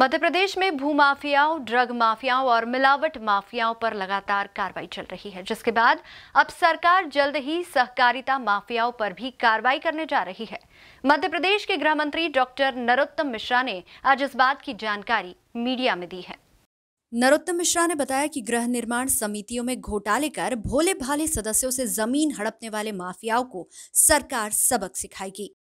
मध्य प्रदेश में भूमाफियाओं ड्रग माफियाओं और मिलावट माफियाओं पर लगातार कार्रवाई चल रही है जिसके बाद अब सरकार जल्द ही सहकारिता माफियाओं पर भी कार्रवाई करने जा रही है मध्य प्रदेश के गृह मंत्री डॉक्टर नरोत्तम मिश्रा ने आज इस बात की जानकारी मीडिया में दी है नरोत्तम मिश्रा ने बताया कि गृह निर्माण समितियों में घोटाले कर भोले भाले सदस्यों से जमीन हड़पने वाले माफियाओं को सरकार सबक सिखाएगी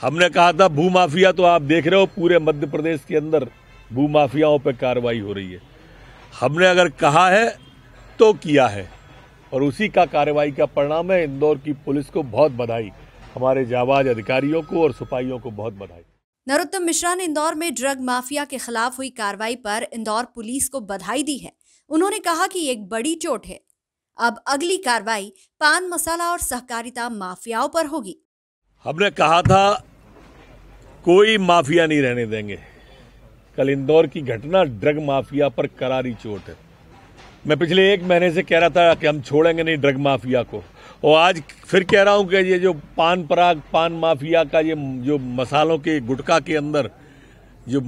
हमने कहा था भू माफिया तो आप देख रहे हो पूरे मध्य प्रदेश के अंदर भू माफियाओं पर कार्रवाई हो रही है हमने अगर कहा है तो किया है और उसी का कार्रवाई का परिणाम है इंदौर की पुलिस को बहुत बधाई हमारे जाबाज अधिकारियों को और सिपाहियों को बहुत बधाई नरोत्तम मिश्रा ने इंदौर में ड्रग माफिया के खिलाफ हुई कार्रवाई पर इंदौर पुलिस को बधाई दी है उन्होंने कहा कि एक बड़ी चोट है अब अगली कार्रवाई पान मसाला और सहकारिता माफियाओं पर होगी हमने कहा था कोई माफिया नहीं रहने देंगे कल इंदौर की घटना ड्रग माफिया पर करारी चोट है मैं पिछले एक महीने से कह रहा था कि हम छोड़ेंगे नहीं ड्रग माफिया को और आज फिर कह रहा हूं कि ये जो पान पराग पान माफिया का ये जो मसालों के गुटखा के अंदर जो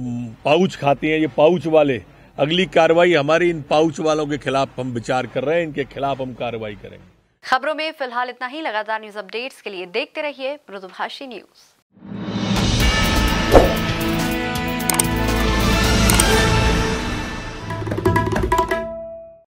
पाउच खाते हैं ये पाउच वाले अगली कार्रवाई हमारी इन पाउच वालों के खिलाफ हम विचार कर रहे हैं इनके खिलाफ हम कार्रवाई करेंगे खबरों में फिलहाल इतना ही लगातार न्यूज अपडेट्स के लिए देखते रहिए मृदुभाषी न्यूज